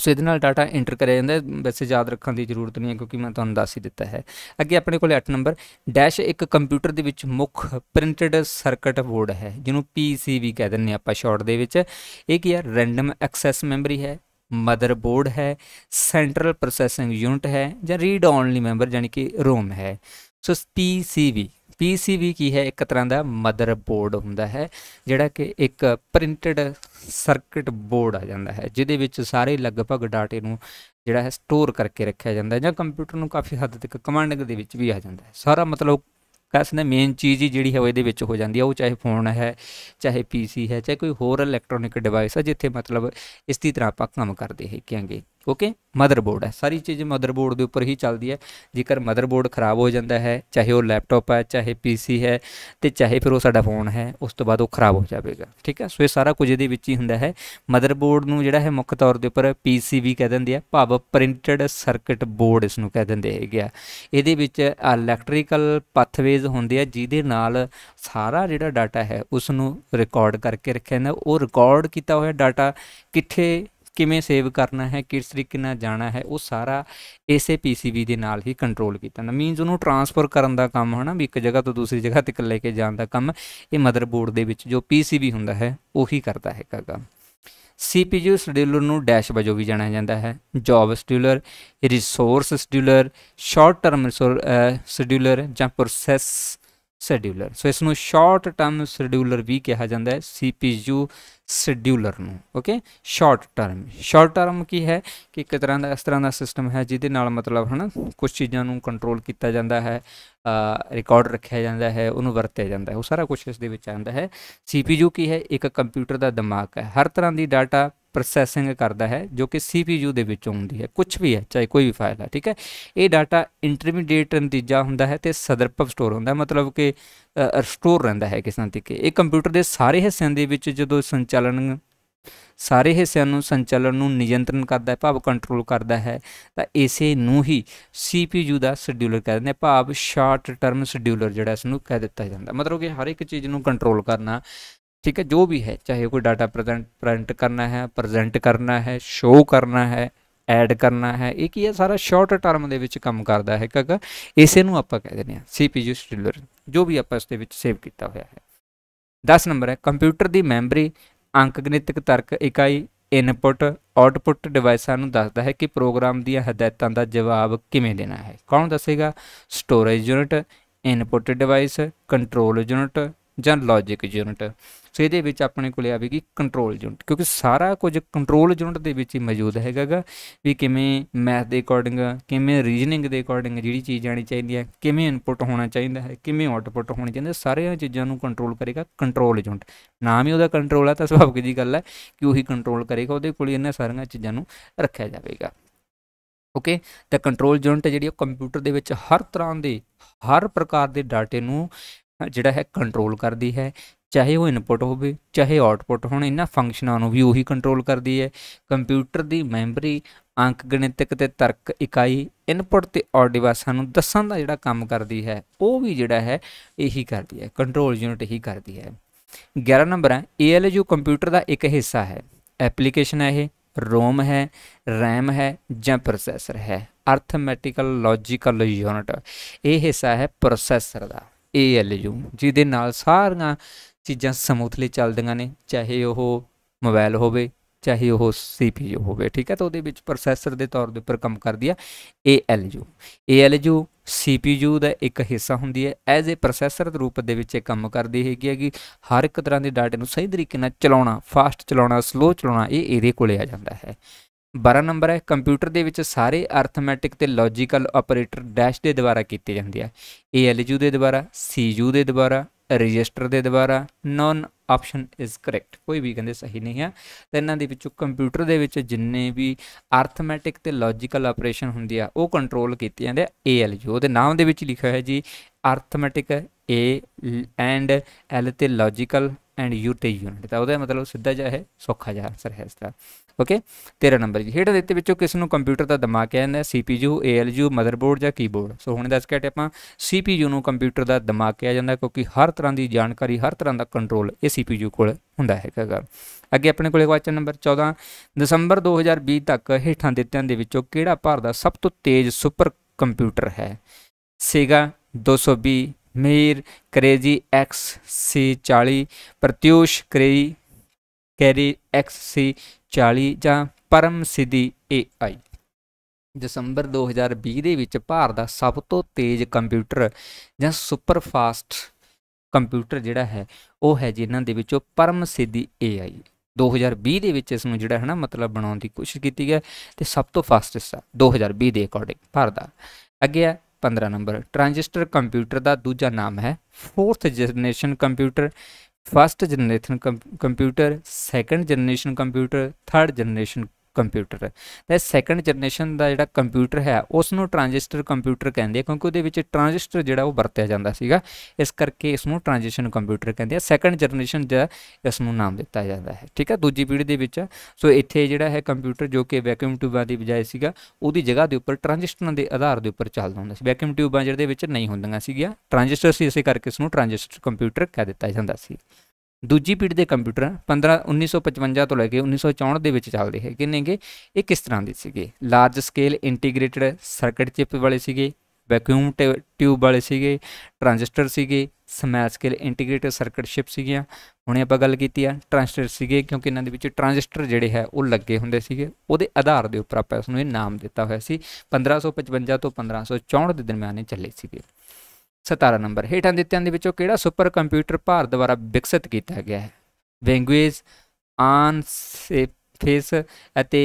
ਸੋ ਇਹਦੇ ਨਾਲ ਡਾਟਾ ਐਂਟਰ ਕਰਿਆ ਜਾਂਦਾ ਵੈਸੇ ਯਾਦ ਰੱਖਣ ਦੀ ਜ਼ਰੂਰਤ ਨਹੀਂ ਹੈ ਕਿਉਂਕਿ ਮੈਂ ਤੁਹਾਨੂੰ ਦੱਸ ਹੀ ਦਿੱਤਾ ਹੈ ਅੱਗੇ ਆਪਣੇ ਕੋਲ 8 ਨੰਬਰ ਡੈਸ਼ ਇੱਕ ਕੰਪਿਊਟਰ ਦੇ ਵਿੱਚ ਮੁੱਖ ਪ੍ਰਿੰਟਡ ਸਰਕਟ ਬੋਰਡ ਹੈ ਜਿਹਨੂੰ ਪੀਸੀਬੀ ਕਹਿ ਦਿੰਦੇ ਆਪਾਂ ਸ਼ਾਰਟ ਦੇ ਵਿੱਚ ਇਹ ਕੀ ਹੈ ਰੈਂਡਮ ਐਕਸੈਸ ਮੈਮਰੀ ਹੈ ਮਦਰ ਬੋਰਡ ਹੈ ਸੈਂਟਰਲ ਪ੍ਰੋਸੈਸਿੰਗ ਯੂਨਿਟ ਹੈ ਜਾਂ ਰੀਡ ਓਨਲੀ ਮੈਂਬਰ ਯਾਨੀ ਕਿ ਰੋਮ ਹੈ ਸੋ ਪੀਸੀਬੀ ਪੀਸੀਬੀ ਕੀ ਹੈ ਇੱਕ ਤਰ੍ਹਾਂ ਦਾ ਮਦਰ ਬੋਰਡ ਹੁੰਦਾ ਹੈ ਜਿਹੜਾ ਕਿ ਇੱਕ ਪ੍ਰਿੰਟਡ ਸਰਕਟ ਬੋਰਡ ਆ ਜਾਂਦਾ ਹੈ ਜਿਹਦੇ ਵਿੱਚ ਸਾਰੇ ਲਗਭਗ ਡਾਟੇ ਨੂੰ ਜਿਹੜਾ ਹੈ ਸਟੋਰ ਕਰਕੇ ਰੱਖਿਆ ਜਾਂਦਾ ਹੈ ਜਾਂ ਕੰਪਿਊਟਰ ਨੂੰ ਕਾਫੀ ਹੱਦ ਤੱਕ ਕਮਾਂਡਿੰਗ ਦੇ ਵਿੱਚ ਵੀ ਆ ਜਾਂਦਾ ਹੈ ਸਾਰਾ ਮਤਲਬ ਕਸ ਨੇ ਮੇਨ ਚੀਜ਼ ਹੀ ਜਿਹੜੀ ਹੈ ਉਹ ਇਹਦੇ ਵਿੱਚ ਹੋ ਜਾਂਦੀ ਹੈ ਉਹ ਚਾਹੇ ਫੋਨ ਹੈ ਚਾਹੇ ਪੀਸੀ ਹੈ ਚਾਹੇ ਕੋਈ ਹੋਰ ਇਲੈਕਟ੍ਰੋਨਿਕ ਡਿਵਾਈਸ ਹੈ ਜਿੱਥੇ ਮਤਲਬ ਇਸ ਦੀ ਤਰ੍ਹਾਂ ਆਪਾਂ ਕੰਮ ਕਰਦੇ ਕਿਹਾਂਗੇ ਓਕੇ ਮਦਰਬੋਰਡ ਹੈ ਸਾਰੀ ਚੀਜ਼ ਮਦਰਬੋਰਡ ਦੇ ਉੱਪਰ ਹੀ ਚੱਲਦੀ ਹੈ ਜੇਕਰ ਮਦਰਬੋਰਡ ਖਰਾਬ ਹੋ ਜਾਂਦਾ ਹੈ ਚਾਹੇ ਉਹ ਲੈਪਟਾਪ ਹੈ ਚਾਹੇ ਪੀਸੀ ਹੈ ਤੇ ਚਾਹੇ ਫਿਰ ਉਹ ਸਾਡਾ ਫੋਨ ਹੈ ਉਸ ਤੋਂ ਬਾਅਦ ਉਹ ਖਰਾਬ ਹੋ ਜਾਵੇਗਾ ਠੀਕ ਹੈ ਸੋ ਇਹ ਸਾਰਾ ਕੁਝ ਇਹਦੇ ਵਿੱਚ ਹੀ ਹੁੰਦਾ ਹੈ ਮਦਰਬੋਰਡ ਨੂੰ ਜਿਹੜਾ ਹੈ ਮੁੱਖ ਤੌਰ ਦੇ ਉੱਪਰ ਪੀਸੀਬੀ ਕਹਿ ਦਿੰਦੇ ਆ ਭਾਵ ਪ੍ਰਿੰਟਡ ਸਰਕਟ ਬੋਰਡ ਇਸ ਨੂੰ ਕਹਿ ਦਿੰਦੇ ਹੈਗੇ ਆ ਇਹਦੇ ਵਿੱਚ ਇਲੈਕਟ੍ਰੀਕਲ ਪਾਥਵੇਜ਼ ਹੁੰਦੇ ਆ ਜਿਹਦੇ ਨਾਲ ਸਾਰਾ ਜਿਹੜਾ ਡਾਟਾ ਹੈ ਉਸ ਨੂੰ ਰਿਕਾਰਡ ਕਰਕੇ ਰੱਖਿਆ ਜਾਂਦਾ ਉਹ ਰਿਕਾਰਡ ਕੀਤਾ ਹੋਇਆ ਡਾਟਾ ਕਿੱਥੇ ਕਿਵੇਂ ਸੇਵ ਕਰਨਾ ਹੈ ਕਿਸ ਤਰੀਕੇ ਨਾਲ ਜਾਣਾ ਹੈ ਉਹ ਸਾਰਾ ਇਸੇ ਪੀਸੀਬੀ ਦੇ ਨਾਲ ਹੀ ਕੰਟਰੋਲ ਕੀਤਾ ਜਾਂਦਾ ਮੀਨਸ ਉਹਨੂੰ ਟਰਾਂਸਫਰ ਕਰਨ ਦਾ ਕੰਮ ਹਨਾ ਵੀ ਇੱਕ ਜਗ੍ਹਾ ਤੋਂ ਦੂਸਰੀ ਜਗ੍ਹਾ ਤੱਕ ਲੈ ਕੇ ਜਾਣ ਦਾ ਕੰਮ ਇਹ ਮਦਰਬੋਰਡ ਦੇ ਵਿੱਚ ਜੋ ਪੀਸੀਬੀ ਹੁੰਦਾ ਹੈ ਉਹੀ ਕਰਦਾ ਹੈਗਾ ਕੰਮ ਸੀਪੀਯੂ ਸ਼ਡਿਊਲਰ ਨੂੰ ਡੈਸ਼ ਵਜੋਂ ਵੀ ਜਾਣਿਆ ਜਾਂਦਾ ਹੈ job scheduler resource scheduler short term scheduler ਜਾਂ ਪ੍ਰੋਸੈਸ ਸ਼ੈਡਿਊਲਰ ਸੋ ਇਸ ਨੂੰ ਸ਼ਾਰਟ ਟਰਮ ਸ਼ੈਡਿਊਲਰ ਵੀ ਕਿਹਾ ਜਾਂਦਾ ਹੈ ਸੀਪੀਯੂ ਸ਼ੈਡਿਊਲਰ ਨੂੰ okay short term short term ਕੀ ਹੈ ਕਿ ਇੱਕ ਤਰ੍ਹਾਂ ਦਾ ਇਸ ਤਰ੍ਹਾਂ ਦਾ ਸਿਸਟਮ ਹੈ ਜਿਹਦੇ ਨਾਲ ਮਤਲਬ ਹਨ ਕੁਝ ਚੀਜ਼ਾਂ ਨੂੰ ਕੰਟਰੋਲ ਕੀਤਾ ਜਾਂਦਾ ਹੈ ਰਿਕਾਰਡ ਰੱਖਿਆ ਜਾਂਦਾ ਹੈ ਉਹਨੂੰ ਵਰਤਿਆ ਜਾਂਦਾ ਹੈ ਉਹ ਸਾਰਾ ਕੁਝ ਇਸ ਦੇ ਵਿੱਚ ਆਉਂਦਾ ਹੈ ਸੀਪੀਯੂ ਕੀ ਹੈ ਇੱਕ ਕੰਪਿਊਟਰ ਦਾ ਦਿਮਾਗ ਹੈ ਹਰ ਤਰ੍ਹਾਂ ਦੀ ਡਾਟਾ ਪ੍ਰੋਸੈਸਿੰਗ ਕਰਦਾ ਹੈ ਜੋ ਕਿ CPU ਦੇ ਵਿੱਚੋਂ ਹੁੰਦੀ ਹੈ ਕੁਝ ਵੀ ਹੈ ਚਾਹੇ ਕੋਈ ਵੀ ਫਾਈਲ ਹੈ ਠੀਕ ਹੈ ਇਹ ਡਾਟਾ ਇੰਟਰਮੀਡੀਏਟ ਨਤੀਜਾ ਹੁੰਦਾ ਹੈ ਤੇ ਸਦਰਪਵ ਸਟੋਰ ਹੁੰਦਾ ਮਤਲਬ ਕਿ ਸਟੋਰ ਰਹਿੰਦਾ ਹੈ ਕਿਸਾਂ ਤਰੀਕੇ ਇਹ ਕੰਪਿਊਟਰ ਦੇ ਸਾਰੇ ਹਿੱਸਿਆਂ ਦੇ ਵਿੱਚ ਜਦੋਂ ਸੰਚਾਲਨ ਸਾਰੇ ਹਿੱਸਿਆਂ ਨੂੰ ਸੰਚਾਲਨ ਨੂੰ ਨਿਯੰਤਰਣ ਕਰਦਾ ਹੈ ਭਾਵ ਕੰਟਰੋਲ ਕਰਦਾ ਹੈ ਤਾਂ ਇਸੇ ਨੂੰ ਹੀ CPU ਦਾ ਸ਼ਡਿਊਲਰ ਕਹਿੰਦੇ ਨੇ ਭਾਵ ਸ਼ਾਰਟ ਟਰਮ ਸ਼ਡਿਊਲਰ ਜਿਹੜਾ ਇਸ ਨੂੰ ਕਹਿ ਦਿੱਤਾ ਜਾਂਦਾ ਮਤਲਬ ਕਿ ਹਰ ਇੱਕ ਚੀਜ਼ ਨੂੰ ਕੰਟਰੋਲ ਕਰਨਾ ਠੀਕ ਹੈ ਜੋ ਵੀ ਹੈ ਚਾਹੇ ਕੋਈ ਡਾਟਾ ਪ੍ਰੈਜ਼ੈਂਟ ਪ੍ਰਿੰਟ ਕਰਨਾ ਹੈ ਪ੍ਰੈਜ਼ੈਂਟ ਕਰਨਾ ਹੈ ਸ਼ੋ ਕਰਨਾ ਹੈ ਐਡ ਕਰਨਾ ਹੈ ਇਹ ਕੀ ਹੈ ਸਾਰਾ ਸ਼ਾਰਟ ਟਰਮ ਦੇ ਵਿੱਚ ਕੰਮ ਕਰਦਾ ਹੈ ਕਾਕਾ ਇਸੇ ਨੂੰ ਆਪਾਂ ਕਹਿ ਦਿੰਦੇ ਹਾਂ ਸੀਪੀਯੂ ਸ਼ਡਿਊਲਰ ਜੋ ਵੀ ਆਪਾਂ ਇਸ ਦੇ ਵਿੱਚ ਸੇਵ ਕੀਤਾ ਹੋਇਆ ਹੈ 10 ਨੰਬਰ ਹੈ ਕੰਪਿਊਟਰ ਦੀ ਮੈਮਰੀ ਅੰਕਗਣਿਤਕ ਤਰਕ ਇਕਾਈ ਇਨਪੁਟ ਆਉਟਪੁੱਟ ਡਿਵਾਈਸਾਂ ਨੂੰ ਦੱਸਦਾ ਹੈ ਕਿ ਪ੍ਰੋਗਰਾਮ ਦੀਆਂ ਹਦਾਇਤਾਂ ਦਾ ਜਵਾਬ ਕਿਵੇਂ ਦੇਣਾ ਹੈ ਕੌਣ ਦੱਸੇਗਾ storage unit input device control unit ਜਾਂ ਲੌਜੀਕ ਯੂਨਿਟ ਸੋ ਇਹਦੇ ਵਿੱਚ ਆਪਣੇ ਕੋਲੇ ਆਵੇਗੀ ਕੰਟਰੋਲ ਯੂਨਿਟ ਕਿਉਂਕਿ ਸਾਰਾ ਕੁਝ ਕੰਟਰੋਲ ਯੂਨਿਟ ਦੇ ਵਿੱਚ ਹੀ ਮੌਜੂਦ ਹੈਗਾਗਾ ਵੀ ਕਿਵੇਂ ਮੈਥ ਦੇ ਅਕੋਰਡਿੰਗ ਕਿਵੇਂ ਰੀਜਨਿੰਗ ਦੇ ਅਕੋਰਡਿੰਗ ਜਿਹੜੀ ਚੀਜ਼ ਜਾਣੀ ਚਾਹੀਦੀ ਹੈ ਕਿਵੇਂ ਇਨਪੁਟ ਹੋਣਾ ਚਾਹੀਦਾ ਹੈ ਕਿਵੇਂ ਆਊਟਪੁਟ ਹੋਣੀ ਚਾਹੀਦੀ ਹੈ ਸਾਰੀਆਂ ਚੀਜ਼ਾਂ ਨੂੰ ਕੰਟਰੋਲ ਕਰੇਗਾ ਕੰਟਰੋਲ ਯੂਨਿਟ ਨਾਮ ਹੀ ਉਹਦਾ ਕੰਟਰੋਲ ਹੈ ਤਾਂ ਸੁਭਾਵਿਕ ਜੀ ਗੱਲ ਹੈ ਕਿ ਉਹੀ ਕੰਟਰੋਲ ਕਰੇਗਾ ਉਹਦੇ ਕੋਲ ਇਹਨਾਂ ਸਾਰੀਆਂ ਚੀਜ਼ਾਂ ਨੂੰ ਰੱਖਿਆ ਜਾਵੇਗਾ ਓਕੇ ਤਾਂ ਕੰਟਰੋਲ ਯੂਨਿਟ ਜਿਹੜੀ ਉਹ ਕੰਪਿਊਟਰ ਦੇ ਵਿੱਚ ਹਰ ਤਰ੍ਹਾਂ ਦੇ ਹਰ ਪ੍ਰਕਾਰ ਦੇ ਡਾਟੇ ਨੂੰ ਜਿਹੜਾ ਹੈ ਕੰਟਰੋਲ ਕਰਦੀ ਹੈ ਚਾਹੇ ਉਹ ਇਨਪੁਟ ਹੋਵੇ ਚਾਹੇ ਆਉਟਪੁਟ ਹੋਣ ਇਹਨਾਂ ਫੰਕਸ਼ਨਾਂ ਨੂੰ ਵੀ ਉਹੀ ਕੰਟਰੋਲ ਕਰਦੀ ਹੈ ਕੰਪਿਊਟਰ ਦੀ ਮੈਮਰੀ ਅੰਕ ਗਣਿਤਕ ਤੇ ਤਰਕ ਇਕਾਈ ਇਨਪੁਟ ਤੇ ਆਉਟ ਡਿਵਾਈਸਾਂ ਨੂੰ ਦੱਸਣ ਦਾ ਜਿਹੜਾ ਕੰਮ ਕਰਦੀ ਹੈ ਉਹ ਵੀ ਜਿਹੜਾ ਹੈ ਇਹੀ ਕਰਦੀ ਹੈ ਕੰਟਰੋਲ ਯੂਨਿਟ ਹੀ ਕਰਦੀ ਹੈ 11 ਨੰਬਰ ਹੈ ALU ਕੰਪਿਊਟਰ ਦਾ ਇੱਕ ਹਿੱਸਾ ਹੈ ਐਪਲੀਕੇਸ਼ਨ ਹੈ ਇਹ ਰੋਮ ਹੈ RAM ਹੈ ਜਾਂ ਪ੍ਰੋਸੈਸਰ ਹੈ ਅਰਥਮੈਟਿਕਲ ਲੌਜੀਕਲ ਯੂਨਿਟ ਇਹ ਹਿੱਸਾ ਹੈ ਪ੍ਰੋਸੈਸਰ ਦਾ ALU ਜਿਹਦੇ ਨਾਲ ਸਾਰੀਆਂ ਚੀਜ਼ਾਂ ਸਮੂਥਲੀ ਚੱਲਦੀਆਂ ਨੇ ਚਾਹੇ ਉਹ ਮੋਬਾਈਲ ਹੋਵੇ ਚਾਹੇ ਉਹ CPU ਹੋਵੇ ਠੀਕ ਹੈ ਤਾਂ ਉਹਦੇ ਵਿੱਚ ਪ੍ਰੋਸੈਸਰ ਦੇ ਤੌਰ ਦੇ ਉੱਪਰ ਕੰਮ ਕਰਦੀ ਆ ALU ALU CPU ਦਾ ਇੱਕ ਹਿੱਸਾ ਹੁੰਦੀ ਹੈ ਐਜ਼ ਅ ਪ੍ਰੋਸੈਸਰ ਦੇ ਰੂਪ ਦੇ ਵਿੱਚ ਇਹ ਕੰਮ ਕਰਦੀ ਹੈਗੀ ਹੈ ਕਿ ਹਰ ਇੱਕ ਤਰ੍ਹਾਂ ਦੇ ਡਾਟੇ ਨੂੰ ਸਹੀ ਤਰੀਕੇ ਨਾਲ ਚਲਾਉਣਾ ਫਾਸਟ ਚਲਾਉਣਾ ਸਲੋ ਚਲਾਉਣਾ ਇਹ ਇਹਦੇ ਕੋਲੇ ਆ ਜਾਂਦਾ ਹੈ 12 ਨੰਬਰ ਹੈ ਕੰਪਿਊਟਰ ਦੇ ਵਿੱਚ ਸਾਰੇ ਅਰਥਮੈਟਿਕ ਤੇ ਲੌਜੀਕਲ ਆਪਰੇਟਰ ਡੈਸ਼ ਦੇ ਦੁਆਰਾ ਕੀਤੇ ਜਾਂਦੇ ਆ ਯੂ ਦੇ ਦੁਆਰਾ ਯੂ ਦੇ ਦੁਆਰਾ ਰਜਿਸਟਰ ਦੇ ਦੁਆਰਾ ਨੋਨ ਆਪਸ਼ਨ ਇਜ਼ ਕਰੈਕਟ ਕੋਈ ਵੀ ਕਹਿੰਦੇ ਸਹੀ ਨਹੀਂ ਹੈ ਤਾਂ ਇਹਨਾਂ ਦੇ ਵਿੱਚੋਂ ਕੰਪਿਊਟਰ ਦੇ ਵਿੱਚ ਜਿੰਨੇ ਵੀ ਅਰਥਮੈਟਿਕ ਤੇ ਲੌਜੀਕਲ ਆਪਰੇਸ਼ਨ ਹੁੰਦੀ ਆ ਉਹ ਕੰਟਰੋਲ ਕੀਤੇ ਜਾਂਦੇ ਆ ਯੂ ਉਹਦੇ ਨਾਮ ਦੇ ਵਿੱਚ ਲਿਖਿਆ ਹੋਇਆ ਜੀ ਅਰਥਮੈਟਿਕ ਏ ਐਂਡ ਐਲ ਤੇ ਲੌਜੀਕਲ ਐਂਡ ਯੂਟੇ ਯੂਨਿਟ ਤਾਂ ਉਹਦਾ ਮਤਲਬ ਸਿੱਧਾ ਜਿਹਾ ਹੈ ਸੌਖਾ ਜਿਹਾ ਆਨਸਰ ਹੈ ਇਸ ਦਾ ਓਕੇ 13 ਨੰਬਰ ਜੀ ਹੇਠ ਦਿੱਤੇ ਵਿੱਚੋਂ ਕਿਸ ਨੂੰ ਕੰਪਿਊਟਰ ਦਾ ਦਿਮਾਗ ਕਹਿੰਦੇ ਜਾਂਦਾ ਹੈ ਏਐਲਯੂ ਮਦਰਬੋਰਡ ਜਾਂ ਕੀਬੋਰਡ ਸੋ ਹੁਣ ਦੱਸ ਕੇ ਹਟੇ ਆਪਾਂ ਸੀਪੀਯੂ ਨੂੰ ਕੰਪਿਊਟਰ ਦਾ ਦਿਮਾਗ ਕਿਹਾ ਜਾਂਦਾ ਕਿਉਂਕਿ ਹਰ ਤਰ੍ਹਾਂ ਦੀ ਜਾਣਕਾਰੀ ਹਰ ਤਰ੍ਹਾਂ ਦਾ ਕੰਟਰੋਲ ਇਹ ਸੀਪੀਯੂ ਕੋਲ ਹੁੰਦਾ ਹੈਗਾ ਅੱਗੇ ਆਪਣੇ ਕੋਲੇ ਕੁਐਸਚਨ ਨੰਬਰ 14 ਦਸੰਬਰ 2020 ਤੱਕ ਹੇਠਾਂ ਦਿੱਤਿਆਂ ਦੇ ਵਿੱਚੋਂ ਕਿਹੜਾ ਭਾਰ ਦਾ ਸਭ ਤੋਂ ਤੇਜ਼ ਸੁਪਰ ਕੰਪਿਊਟਰ ਹੈ SAGA 220 Mihir Cray X C 40 Pratyush Cray Cray X C 40 ਜਾਂ ਪਰਮ ਸਿਧੀ ਏ ਆਈ ਦਸੰਬਰ 2020 ਦੇ ਵਿੱਚ ਭਾਰਤ ਦਾ ਸਭ ਤੋਂ ਤੇਜ਼ ਕੰਪਿਊਟਰ ਜਾਂ ਸੁਪਰ ਫਾਸਟ ਕੰਪਿਊਟਰ ਜਿਹੜਾ ਹੈ ਉਹ ਹੈ ਜਿਨ੍ਹਾਂ ਦੇ ਵਿੱਚੋਂ ਪਰਮ ਸਿਧੀ ਏ ਆਈ 2020 ਦੇ ਵਿੱਚ ਇਸ ਨੂੰ ਜਿਹੜਾ ਹੈ ਨਾ ਮਤਲਬ ਬਣਾਉਣ ਦੀ ਕੋਸ਼ਿਸ਼ ਕੀਤੀ ਗਿਆ ਤੇ ਸਭ ਤੋਂ ਫਾਸਟੈਸਟ ਆ 2020 ਦੇ ਅਕੋਰਡਿੰਗ ਭਾਰਤ ਦਾ ਅੱਗੇ ਆ 15 ਨੰਬਰ ਟ੍ਰਾਂਜਿਸਟਰ ਕੰਪਿਊਟਰ ਦਾ ਦੂਜਾ ਨਾਮ ਹੈ fourth generation computer first generation computer second generation computer third generation computer ਤੇ ਸੈਕੰਡ ਜਨਰੇਸ਼ਨ ਦਾ ਜਿਹੜਾ ਕੰਪਿਊਟਰ ਹੈ ਉਸ ਨੂੰ ਟ੍ਰਾਂਜਿਸਟਰ ਕੰਪਿਊਟਰ ਕਹਿੰਦੇ ਆ ਕਿਉਂਕਿ ਉਹਦੇ ਵਿੱਚ ਟ੍ਰਾਂਜਿਸਟਰ ਜਿਹੜਾ ਉਹ ਵਰਤਿਆ ਜਾਂਦਾ ਸੀਗਾ ਇਸ ਕਰਕੇ ਇਸ ਨੂੰ ਟ੍ਰਾਂਜਿਸ਼ਨ ਕੰਪਿਊਟਰ ਕਹਿੰਦੇ ਆ ਸੈਕੰਡ ਜਨਰੇਸ਼ਨ ਦਾ ਇਸ ਨੂੰ ਨਾਮ ਦਿੱਤਾ ਜਾਂਦਾ ਹੈ ਠੀਕ ਹੈ ਦੂਜੀ ਪੀੜ੍ਹੀ ਦੇ ਵਿੱਚ ਸੋ ਇੱਥੇ ਜਿਹੜਾ ਹੈ ਕੰਪਿਊਟਰ ਜੋ ਕਿ ਵੈਕਿਊਮ ਟਿਊਬਾਂ ਦੀ ਬਜਾਏ ਸੀਗਾ ਉਹਦੀ ਜਗ੍ਹਾ ਦੇ ਉੱਪਰ ਟ੍ਰਾਂਜਿਸਟਰਾਂ ਦੇ ਆਧਾਰ ਦੇ ਉੱਪਰ ਚੱਲਦਾ ਹੁੰਦਾ ਸੀ ਵੈਕਿਊਮ ਟਿਊਬਾਂ ਜਿਹੜੇ ਵਿੱਚ ਨਹੀਂ ਹੁੰਦੀਆਂ ਸੀਗੀਆਂ ਟ੍ਰਾਂਜਿਸਟਰ ਸੀ ਇਸੇ ਕਰਕੇ ਇਸ ਨੂੰ ਟ੍ਰਾਂਜਿਸਟਰ ਕੰਪਿਊਟਰ ਕਹਿ ਦਿੱਤਾ ਜਾਂਦਾ ਸੀ ਦੂਜੀ ਪੀੜ੍ਹੀ ਦੇ ਕੰਪਿਊਟਰ 15 1955 ਤੋਂ ਲੈ ਕੇ 1964 ਦੇ ਵਿੱਚ ਚੱਲਦੇ ਹੈਗੇ ਕਿੰਨੇਗੇ ਇਹ ਕਿਸ ਤਰ੍ਹਾਂ ਦੇ ਸੀਗੇ large scale integrated circuit chip ਵਾਲੇ ਸੀਗੇ ਵੈਕਿਊਮ ਟਿਊਬ ਵਾਲੇ ਸੀਗੇ ਟ੍ਰਾਂਜਿਸਟਰ ਸੀਗੇ small scale integrated circuit chip ਸੀਗੀਆਂ ਹੁਣੇ ਆਪਾਂ ਗੱਲ ਕੀਤੀ ਆ ਟ੍ਰਾਂਜਿਸਟਰ ਸੀਗੇ ਕਿਉਂਕਿ ਇਹਨਾਂ ਦੇ ਵਿੱਚ ਟ੍ਰਾਂਜਿਸਟਰ ਜਿਹੜੇ ਹੈ ਉਹ ਲੱਗੇ ਹੁੰਦੇ ਸੀਗੇ ਉਹਦੇ ਆਧਾਰ ਦੇ ਉੱਪਰ ਆਪਾਂ ਇਸ ਨੂੰ ਇਹ ਨਾਮ ਦਿੱਤਾ ਹੋਇਆ ਸੀ 1555 ਤੋਂ 1564 ਦੇ ਦਰਮਿਆਨ ਇਹ ਚੱਲੇ ਸੀਗੇ 17 ਨੰਬਰ ਹੇਠਾਂ ਦਿੱਤਿਆਂ ਦੇ ਵਿੱਚੋਂ ਕਿਹੜਾ ਸੁਪਰ ਕੰਪਿਊਟਰ ਭਾਰਤ ਦੁਆਰਾ ਵਿਕਸਿਤ ਕੀਤਾ ਗਿਆ ਹੈ ਵੈਂਗੁਏਜ ਆਨ ਫੇਸ ਅਤੇ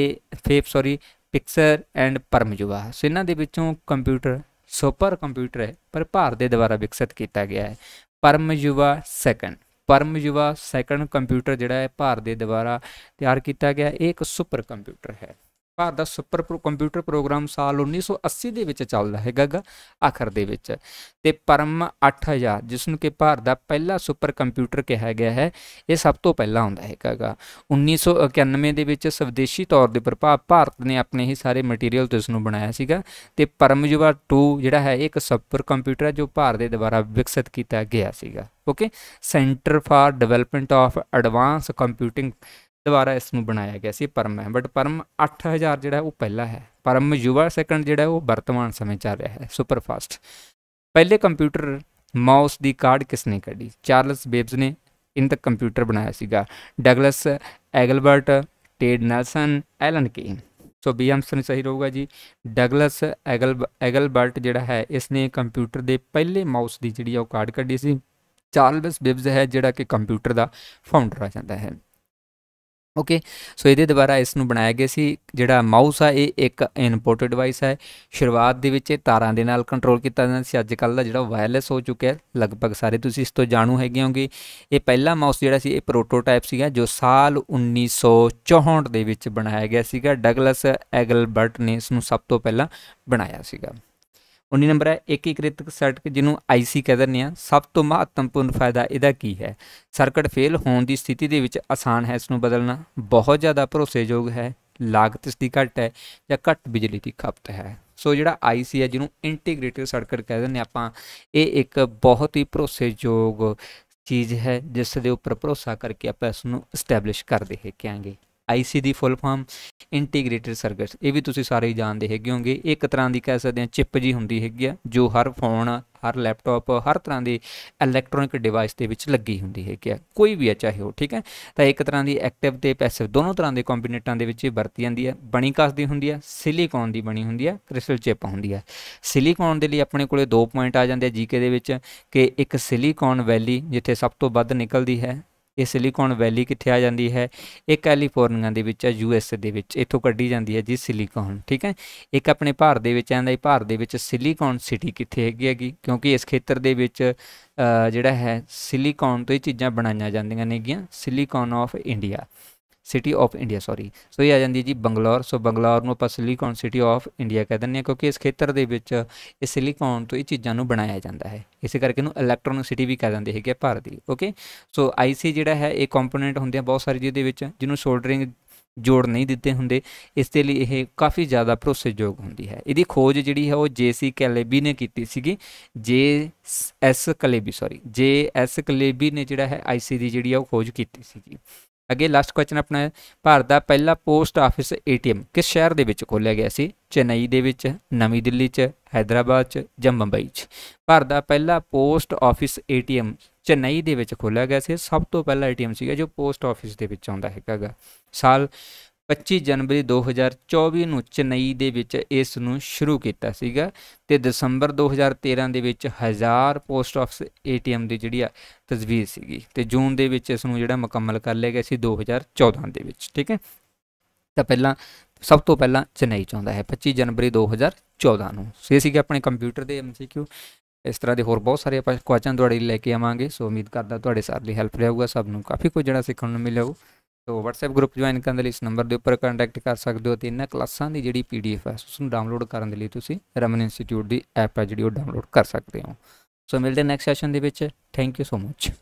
ਫੇਪ ਸੌਰੀ ਪਿਕਸਰ ਐਂਡ ਪਰਮਜੂਆ ਸੋ ਇਹਨਾਂ ਦੇ ਵਿੱਚੋਂ ਕੰਪਿਊਟਰ ਸੁਪਰ ਕੰਪਿਊਟਰ ਹੈ ਪਰ ਭਾਰਤ ਦੇ ਦੁਆਰਾ ਵਿਕਸਿਤ ਕੀਤਾ ਗਿਆ ਹੈ Param Yuva second Param Yuva second computer ਜਿਹੜਾ ਹੈ ਭਾਰਤ ਦੇ ਦੁਆਰਾ ਤਿਆਰ ਕੀਤਾ ਗਿਆ ਇਹ ਇੱਕ ਸੁਪਰ ਕੰਪਿਊਟਰ ਹੈ ਭਾਰਤ ਦਾ ਸੁਪਰ ਕੰਪਿਊਟਰ ਪ੍ਰੋਗਰਾਮ ਸਾਲ 1980 ਦੇ ਵਿੱਚ ਚੱਲਦਾ ਹੈਗਾ ਗਾ ਆਖਰ ਦੇ ਵਿੱਚ ਤੇ ਪਰਮ 8000 ਜਿਸ ਨੂੰ ਕਿ ਭਾਰਤ ਦਾ ਪਹਿਲਾ ਸੁਪਰ ਕੰਪਿਊਟਰ ਕਿਹਾ ਗਿਆ ਹੈ ਇਹ ਸਭ ਤੋਂ ਪਹਿਲਾਂ ਹੁੰਦਾ ਹੈਗਾ 1991 ਦੇ ਵਿੱਚ ਸਵਦੇਸ਼ੀ ਤੌਰ ਦੇ ਪ੍ਰਭਾਵ ਭਾਰਤ ਨੇ ਆਪਣੇ ਹੀ ਸਾਰੇ ਮਟੀਰੀਅਲ ਤੋਂ ਇਸ ਨੂੰ ਬਣਾਇਆ ਸੀਗਾ ਤੇ ਪਰਮ ਪਰਮਯੁਵਾ 2 ਜਿਹੜਾ ਹੈ ਇੱਕ ਸੁਪਰ ਕੰਪਿਊਟਰ ਹੈ ਜੋ ਭਾਰਤ ਦੇ ਦੁਆਰਾ ਵਿਕਸਿਤ ਕੀਤਾ ਗਿਆ ਸੀਗਾ okay centre for development of advance computing ਦੁਬਾਰਾ ਇਸ ਨੂੰ ਬਣਾਇਆ ਗਿਆ ਸੀ ਪਰਮ ਹੈ ਬਟ ਪਰਮ 8000 ਜਿਹੜਾ ਉਹ ਪਹਿਲਾ ਹੈ ਪਰਮ ਯੁਵਾ ਸੈਕੰਡ ਜਿਹੜਾ ਉਹ ਵਰਤਮਾਨ ਸਮੇਂ ਚੱਲ ਰਿਹਾ ਹੈ ਸੁਪਰ ਫਾਸਟ ਪਹਿਲੇ ਕੰਪਿਊਟਰ ਮਾਊਸ ਦੀ ਕਾਰਡ ਕਿਸ ਨੇ ਕੱਢੀ ਚਾਰਲਸ ਬੇਬਸ ਨੇ ਇਨ ਦਾ ਕੰਪਿਊਟਰ ਬਣਾਇਆ ਸੀਗਾ Douglas Engelbart Ted Nelson Alan Kay so B ਆਮਸਨ ਸਹੀ ਰਹੂਗਾ ਜੀ ਡਗਲਸ ਐਗਲ ਐਗਲਬਰਟ ਜਿਹੜਾ ਹੈ ਇਸ ਨੇ ਕੰਪਿਊਟਰ ਦੇ ਪਹਿਲੇ ਮਾਊਸ ਦੀ ਜਿਹੜੀ ਉਹ ਕਾਰਡ ਕੱਢੀ ਸੀ ਚਾਰਲਸ ਬੇਬਸ ਹੈ ਜਿਹੜਾ ਕਿ ਕੰਪਿਊਟਰ ਦਾ ਫਾਊਂਡਰ ਆ ਜਾਂਦਾ ਹੈ ਓਕੇ ਸੋ ਇਹਦੇ ਦੁਆਰਾ ਇਸ ਨੂੰ ਬਣਾਇਆ ਗਿਆ ਸੀ ਜਿਹੜਾ ਮਾਊਸ ਆ ਇਹ ਇੱਕ ਇਨਪੁਟ ਡਿਵਾਈਸ ਹੈ ਸ਼ੁਰੂਆਤ ਦੇ ਵਿੱਚ ਇਹ ਤਾਰਾਂ ਦੇ ਨਾਲ ਕੰਟਰੋਲ ਕੀਤਾ ਜਾਂਦਾ ਸੀ ਅੱਜ ਕੱਲ ਦਾ ਜਿਹੜਾ ਵਾਇਰਲੈਸ ਹੋ ਚੁੱਕਿਆ ਲਗਭਗ ਸਾਰੇ ਤੁਸੀਂ ਇਸ ਤੋਂ ਜਾਣੂ ਹੈਗੇ ਹੋਗੇ ਇਹ ਪਹਿਲਾ ਮਾਊਸ ਜਿਹੜਾ ਸੀ ਇਹ ਪ੍ਰੋਟੋਟਾਈਪ ਸੀਗਾ ਜੋ ਸਾਲ 1964 ਦੇ ਵਿੱਚ ਬਣਾਇਆ ਗਿਆ ਸੀਗਾ ਡਗਲਸ ਐਗਲਬਰਟ ਨੇ ਇਸ ਨੂੰ ਸਭ ਤੋਂ ਪਹਿਲਾਂ ਬਣਾਇਆ ਸੀਗਾ 19 ਨੰਬਰ ਹੈ ਏਕੀਕ੍ਰਿਤ ਸਰਕਟ ਜਿਹਨੂੰ ਆਈਸੀ ਕਹਿੰਦੇ ਨੇ ਆ ਸਭ ਤੋਂ ਮਹੱਤਵਪੂਰਨ ਫਾਇਦਾ ਇਹਦਾ ਕੀ ਹੈ ਸਰਕਟ ਫੇਲ ਹੋਣ ਦੀ ਸਥਿਤੀ ਦੇ ਵਿੱਚ ਆਸਾਨ ਹੈ ਇਸ ਨੂੰ ਬਦਲਣਾ ਬਹੁਤ ਜ਼ਿਆਦਾ ਭਰੋਸੇਯੋਗ ਹੈ ਲਾਗਤ ਇਸ ਦੀ ਘੱਟ ਹੈ ਜਾਂ ਘੱਟ ਬਿਜਲੀ ਦੀ ਖਪਤ ਹੈ ਸੋ ਜਿਹੜਾ ਆਈਸੀ ਹੈ ਜਿਹਨੂੰ ਇੰਟੀਗ੍ਰੇਟਿਡ ਸਰਕਟ ਕਹਿੰਦੇ ਨੇ ਆਪਾਂ ਇਹ ਇੱਕ ਬਹੁਤ ਹੀ ਭਰੋਸੇਯੋਗ ਚੀਜ਼ ਹੈ ਜਿਸ ਦੇ ਉੱਪਰ ਭਰੋਸਾ ਕਰਕੇ ਆਪਾਂ ਇਸ ਨੂੰ ਐਸਟੈਬਲਿਸ਼ ਕਰਦੇ ਹੈ ਕਿਹਾਂਗੇ ਆਈਸੀ ਦੀ ਫੁੱਲ ਫਾਰਮ ਇੰਟੀਗ੍ਰੇਟਿਡ ਸਰਕਟਸ ਇਹ ਵੀ ਤੁਸੀਂ ਸਾਰੇ ਜਾਣਦੇ ਹੈਗੇ ਹੋਗੇ ਇੱਕ ਤਰ੍ਹਾਂ ਦੀ ਕਹਿ ਸਕਦੇ ਆ ਚਿਪ ਜੀ ਹੁੰਦੀ ਹੈਗੀ ਆ ਜੋ ਹਰ ਫੋਨ ਹਰ ਲੈਪਟਾਪ ਹਰ ਤਰ੍ਹਾਂ ਦੇ ਇਲੈਕਟ੍ਰੋਨਿਕ ਡਿਵਾਈਸ ਦੇ ਵਿੱਚ ਲੱਗੀ ਹੁੰਦੀ ਹੈ ਕਿ ਕੋਈ ਵੀ ਆ ਚਾਹੇ ਉਹ ਠੀਕ ਹੈ ਤਾਂ ਇੱਕ ਤਰ੍ਹਾਂ ਦੀ ਐਕਟਿਵ ਤੇ ਪੈਸਿਵ ਦੋਨੋਂ ਤਰ੍ਹਾਂ ਦੇ ਕੰਪੋਨੈਂਟਾਂ ਦੇ ਵਿੱਚ ਵਰਤੀ ਜਾਂਦੀ ਹੈ ਬਣੀ ਕਾਸ ਦੀ ਹੁੰਦੀ ਹੈ ਸਿਲੀਕਨ ਦੀ ਬਣੀ ਹੁੰਦੀ ਹੈ ਕ੍ਰਿਸਟਲ ਚਿਪ ਹੁੰਦੀ ਹੈ ਸਿਲੀਕਨ ਦੇ ਲਈ ਆਪਣੇ ਕੋਲੇ ਦੋ ਪੁਆਇੰਟ ਆ ਜਾਂਦੇ ਆ ਜੀਕੇ ਦੇ ਵਿੱਚ ਕਿ ਇੱਕ ਸਿਲੀਕਨ ਵੈਲੀ ਜਿੱਥੇ ਸਭ ਤੋਂ ਵੱਧ ਨਿਕਲਦੀ ਹੈ ਇਹ ਸਿਲੀਕਨ ਵੈਲੀ ਕਿੱਥੇ ਆ ਜਾਂਦੀ ਹੈ ਇਹ ਕੈਲੀਫੋਰਨੀਆ ਦੇ ਵਿੱਚ ਹੈ ਯੂ ਐਸ ਦੇ ਵਿੱਚ ਇੱਥੋਂ ਕੱਢੀ ਜਾਂਦੀ ਹੈ ਜੀ ਸਿਲੀਕਨ ਠੀਕ ਹੈ ਇੱਕ ਆਪਣੇ ਭਾਰਤ ਦੇ ਵਿੱਚ ਆਂਦਾ ਹੈ ਭਾਰਤ ਦੇ ਵਿੱਚ ਸਿਲੀਕਨ ਸਿਟੀ ਕਿੱਥੇ ਹੈਗੀ ਹੈਗੀ ਕਿਉਂਕਿ ਇਸ ਖੇਤਰ ਦੇ ਵਿੱਚ ਜਿਹੜਾ ਹੈ ਸਿਲੀਕਨ ਤੋਂ ਇਹ ਚੀਜ਼ਾਂ ਬਣਾਈਆਂ ਜਾਂਦੀਆਂ ਨੇਗੀਆਂ silicon of India city of India sorry so ਇਹ ਆ ਜਾਂਦੀ ਜੀ ਬੰਗਲੌਰ ਸੋ ਬੰਗਲੌਰ ਨੂੰ ਆਪਾਂ ਸਿਲੀਕਨ ਸਿਟੀ ਆਫ ਇੰਡੀਆ ਕਹਿ ਦਿੰਦੇ ਆ ਕਿਉਂਕਿ ਇਸ ਖੇਤਰ ਦੇ ਵਿੱਚ ਇਹ ਸਿਲੀਕਨ ਤੋਂ ਇਹ ਚੀਜ਼ਾਂ ਨੂੰ ਬਣਾਇਆ ਜਾਂਦਾ ਹੈ ਇਸੇ ਕਰਕੇ ਇਹਨੂੰ ਇਲੈਕਟ੍ਰੋਨਿਕ ਸਿਟੀ ਵੀ ਕਹਿ ਦਿੰਦੇ ਹੈਗੇ ਭਾਰਤ ਦੀ ਓਕੇ ਸੋ ਆਈਸੀ ਜਿਹੜਾ ਹੈ ਇਹ ਕੰਪੋਨੈਂਟ ਹੁੰਦੇ ਆ ਬਹੁਤ ਸਾਰੇ ਜਿਹਦੇ ਵਿੱਚ ਜਿਹਨੂੰ ਸੋਲਡਰਿੰਗ ਜੋੜ ਨਹੀਂ ਦਿੱਤੇ ਹੁੰਦੇ ਇਸ ਦੇ ਲਈ ਇਹ ਕਾਫੀ ਜ਼ਿਆਦਾ ਭਰੋਸੇਯੋਗ ਹੁੰਦੀ ਹੈ ਇਹਦੀ ਖੋਜ ਜਿਹੜੀ ਹੈ ਉਹ ਜੇਸੀ ਕੈਲੇਬੀ ਨੇ ਕੀਤੀ ਸੀਗੀ J S Kilby sorry J S Kilby ਨੇ ਜਿਹੜਾ ਹੈ ਆਈਸੀ ਦੀ ਜਿਹੜੀ ਆ ਉਹ ਖੋਜ ਕੀਤੀ ਸੀਗੀ ਅੱਗੇ ਲਾਸਟ ਕੁਐਸਚਨ ਆਪਣਾ ਹੈ ਭਾਰਤ ਦਾ ਪਹਿਲਾ ਪੋਸਟ ਆਫਿਸ ਏਟੀਐਮ ਕਿਸ ਸ਼ਹਿਰ ਦੇ ਵਿੱਚ ਖੋਲ੍ਹਿਆ ਗਿਆ ਸੀ ਚੇਨਈ ਦੇ ਵਿੱਚ ਨਵੀਂ ਦਿੱਲੀ 'ਚ ਹైదరాబాద్ 'ਚ ਜਾਂ ਮੁੰਬਈ 'ਚ ਭਾਰਤ ਦਾ ਪਹਿਲਾ ਪੋਸਟ ਆਫਿਸ ਏਟੀਐਮ ਚੇਨਈ ਦੇ ਵਿੱਚ ਖੋਲ੍ਹਿਆ ਗਿਆ ਸੀ ਸਭ ਤੋਂ ਪਹਿਲਾ ਏਟੀਐਮ ਸੀਗਾ ਜੋ ਪੋਸਟ ਆਫਿਸ ਦੇ ਵਿੱਚ ਆਉਂਦਾ ਹੈਗਾ ਸਾਲ 25 ਜਨਵਰੀ 2024 ਨੂੰ ਚੇਨਈ ਦੇ ਵਿੱਚ ਇਸ ਨੂੰ ਸ਼ੁਰੂ ਕੀਤਾ ਸੀਗਾ ਤੇ ਦਸੰਬਰ 2013 ਦੇ ਵਿੱਚ 1000 ਪੋਸਟ ਆਫਿਸ ਏਟੀਐਮ ਦੀ ਜਿਹੜੀ ਆ ਤਸਵੀਰ ਸੀਗੀ ਤੇ ਜੂਨ ਦੇ ਵਿੱਚ ਇਸ ਨੂੰ ਜਿਹੜਾ ਮੁਕੰਮਲ ਕਰ ਲਿਆ ਗਿਆ ਸੀ 2014 ਦੇ ਵਿੱਚ ਠੀਕ ਹੈ ਤਾਂ ਪਹਿਲਾਂ ਸਭ ਤੋਂ ਪਹਿਲਾਂ ਚੇਨਈ ਚ ਹੈ 25 ਜਨਵਰੀ 2014 ਨੂੰ ਸੇ ਸੀਗੇ ਆਪਣੇ ਕੰਪਿਊਟਰ ਦੇ ਐਮਸੀਕਿਊ ਇਸ ਤਰ੍ਹਾਂ ਦੇ ਹੋਰ ਬਹੁਤ ਸਾਰੇ ਆਪਾਂ ਕੁਐਸਚਨ ਤੁਹਾਡੇ ਲਈ ਲੈ ਕੇ ਆਵਾਂਗੇ ਸੋ ਉਮੀਦ ਕਰਦਾ ਤੁਹਾਡੇ ਸਾਰ ਲਈ ਹੈਲਪ ਰਹੇਗਾ ਸਭ ਨੂੰ ਕਾਫੀ ਕੁਝ ਜਿਹੜਾ ਸਿੱਖਣ ਨੂੰ ਮਿਲੇਗਾ ਸੋ WhatsApp ਗਰੁੱਪ ਜੁਆਇਨ ਕਰਨ ਦੇ ਲਈ ਇਸ ਨੰਬਰ ਦੇ ਉੱਪਰ ਕੰਟੈਕਟ ਕਰ ਸਕਦੇ ਹੋ ਤੇ ਇਹਨਾਂ ਕਲਾਸਾਂ ਦੀ ਜਿਹੜੀ PDF ਹੈ ਉਸ ਨੂੰ ਡਾਊਨਲੋਡ ਕਰਨ ਦੇ ਲਈ ਤੁਸੀਂ ਰਮਨ ਇੰਸਟੀਚਿਊਟ ਦੀ ਐਪ ਹੈ ਜਿਹੜੀ ਉਹ ਡਾਊਨਲੋਡ ਕਰ ਸਕਦੇ ਹੋ ਸੋ ਮਿਲਦੇ ਨੈਕਸਟ ਸੈਸ਼ਨ ਦੇ ਵਿੱਚ ਥੈਂਕ ਯੂ ਸੋ ਮੱਚ